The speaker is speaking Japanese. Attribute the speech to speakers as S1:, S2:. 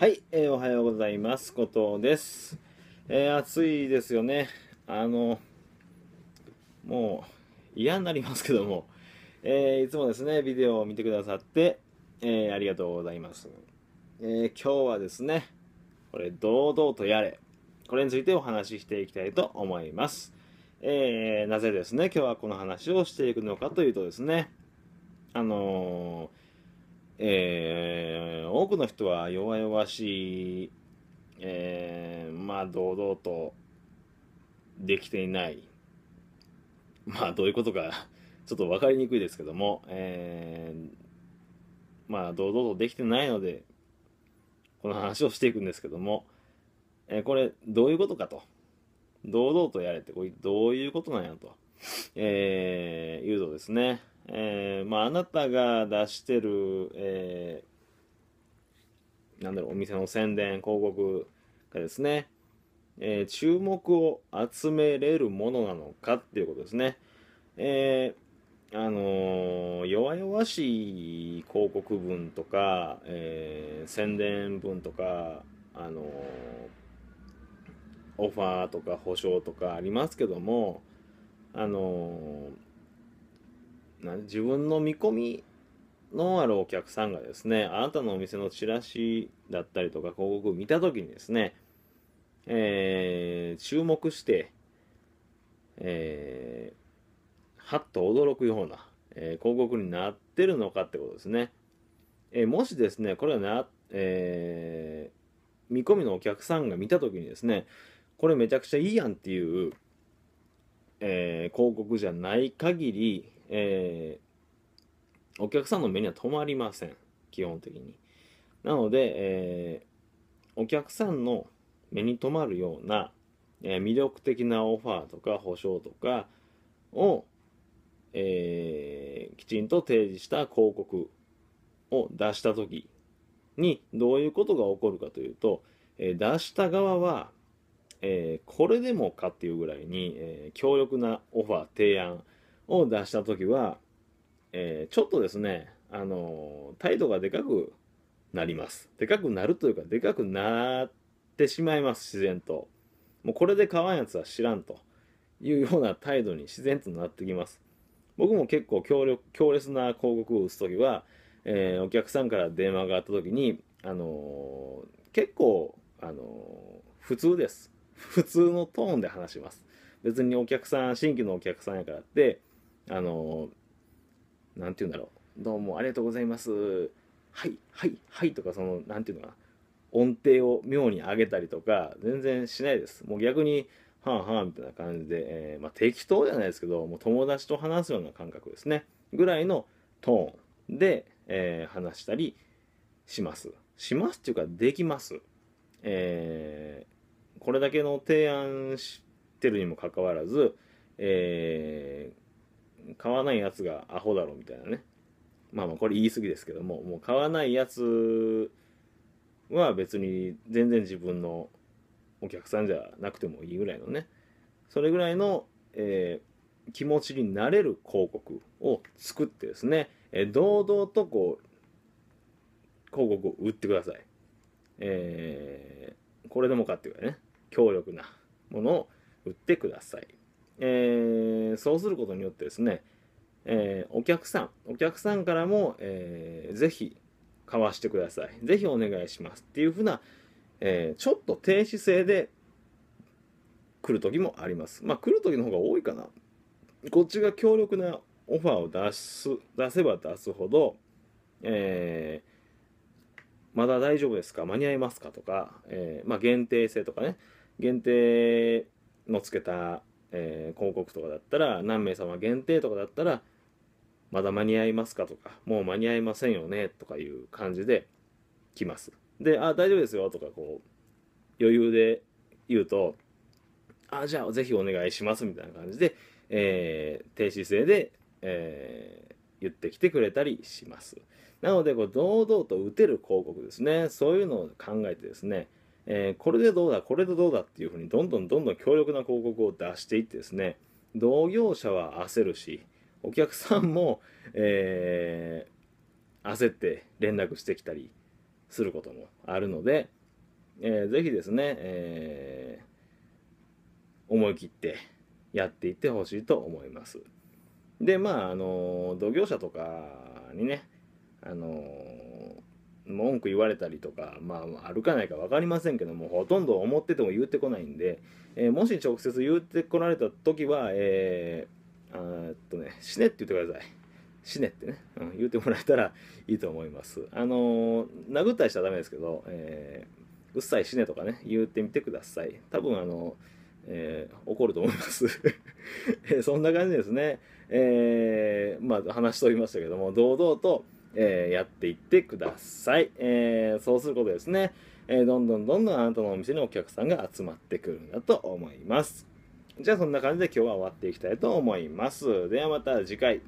S1: はい、えー、おはようございます。ことです。えー、暑いですよね。あの、もう嫌になりますけども、えー、いつもですね、ビデオを見てくださって、えありがとうございます。え今日はですね、これ、堂々とやれ。これについてお話ししていきたいと思います。えなぜですね、今日はこの話をしていくのかというとですね、あのーえー、多くの人は弱々しい、えー、まあ堂々とできていない、まあどういうことか ちょっと分かりにくいですけども、えー、まあ堂々とできてないので、この話をしていくんですけども、えこれどういうことかと。堂々とやれって、これどういうことなんやと、えー、いうとですね、えー、まあ、あなたが出してる、えー、なんだろう、お店の宣伝、広告がですね、えー、注目を集めれるものなのかっていうことですね。えあの弱々しい広告文とか、え宣伝文とか、あのオファーとか保証とかありますけども、あのー自分の見込みのあるお客さんがですね、あなたのお店のチラシだったりとか広告を見たときにですね、えー、注目して、えー、はっと驚くような、えー、広告になってるのかってことですね。えー、もしですね、これはな、えー、見込みのお客さんが見たときにですね、これめちゃくちゃいいやんっていう、えー、広告じゃない限り、えー、お客さんの目には留まりません。基本的に。なので、えー、お客さんの目に留まるような、えー、魅力的なオファーとか保証とかを、えー、きちんと提示した広告を出した時にどういうことが起こるかというと、え出した側は、えこれでもかっていうぐらいに、え強力なオファー提案を出した時は、えー、ちょっとですね、あの態度がでかくなります。でかくなるというか、でかくなってしまいます、自然と。もうこれで買わんやつは知らんというような態度に自然となってきます。僕も結構強力強烈な広告を打つ時は、えー、お客さんから電話があった時に、あのー、結構、あのー、普通です。普通のトーンで話します。別にお客さん、新規のお客さんやからって、あの何て言うんだろうどうもありがとうございますはいはいはいとかその何て言うのかな音程を妙に上げたりとか全然しないですもう逆にはあはあみたいな感じで、えー、まあ、適当じゃないですけどもう友達と話すような感覚ですねぐらいのトーンで、えー、話したりしますしますっていうかできますえー、これだけの提案してるにもかかわらず、え買わないやつがアホだろみたいなねまあまあこれ言い過ぎですけどももう買わないやつは別に全然自分のお客さんじゃなくてもいいぐらいのねそれぐらいの、えー、気持ちになれる広告を作ってですね、えー、堂々とこう広告を売ってください、えー、これでもかっていうかね強力なものを売ってくださいえー、そうすることによってですね、えー、お客さんお客さんからも、えー、ぜひ買わしてくださいぜひお願いしますっていうふうな、えー、ちょっと低姿勢で来る時もありますまあ来る時の方が多いかなこっちが強力なオファーを出す出せば出すほど、えまだ大丈夫ですか間に合いますかとか、えまあ、限定性とかね限定のつけたえー、広告とかだったら何名様限定とかだったらまだ間に合いますかとかもう間に合いませんよねとかいう感じで来ますで「あ大丈夫ですよ」とかこう余裕で言うと「あじゃあぜひお願いします」みたいな感じで、えー、低姿勢で、えー、言ってきてくれたりしますなのでこう堂々と打てる広告ですねそういうのを考えてですねえー、これでどうだ、これでどうだっていうふうに、どんどんどんどん強力な広告を出していってですね、同業者は焦るし、お客さんも、えー、焦って連絡してきたりすることもあるので、えー、ぜひですね、えー、思い切ってやっていってほしいと思います。で、まあ、あの、同業者とかにね、あの文句言われたりとか、まあ、あるかないか分かりませんけどもほとんど思ってても言ってこないんで、えー、もし直接言ってこられた時はえー、っとね死ねって言ってください死ねってね、うん、言ってもらえたらいいと思いますあのー、殴ったりしたらダメですけど、えー、うっさい死ねとかね言ってみてください多分あのえー、怒ると思います えー、そんな感じですね。えー、まあ話しておりましたけども、堂々と、えー、やっていってください。えー、そうすることですね、えー、どんどんどんどんあなたのお店にお客さんが集まってくるんだと思います。じゃあそんな感じで今日は終わっていきたいと思います。ではまた次回。